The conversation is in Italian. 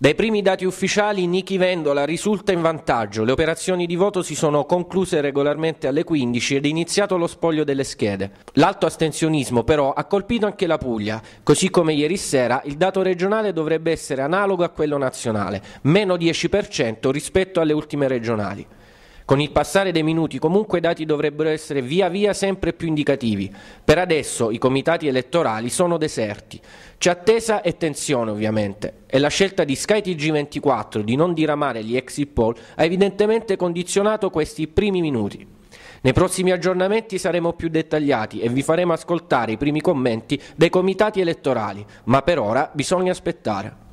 Dai primi dati ufficiali Niki Vendola risulta in vantaggio, le operazioni di voto si sono concluse regolarmente alle 15 ed è iniziato lo spoglio delle schede. L'alto astensionismo però ha colpito anche la Puglia, così come ieri sera il dato regionale dovrebbe essere analogo a quello nazionale, meno 10% rispetto alle ultime regionali. Con il passare dei minuti comunque i dati dovrebbero essere via via sempre più indicativi. Per adesso i comitati elettorali sono deserti. C'è attesa e tensione ovviamente e la scelta di skytg 24 di non diramare gli exit poll ha evidentemente condizionato questi primi minuti. Nei prossimi aggiornamenti saremo più dettagliati e vi faremo ascoltare i primi commenti dei comitati elettorali, ma per ora bisogna aspettare.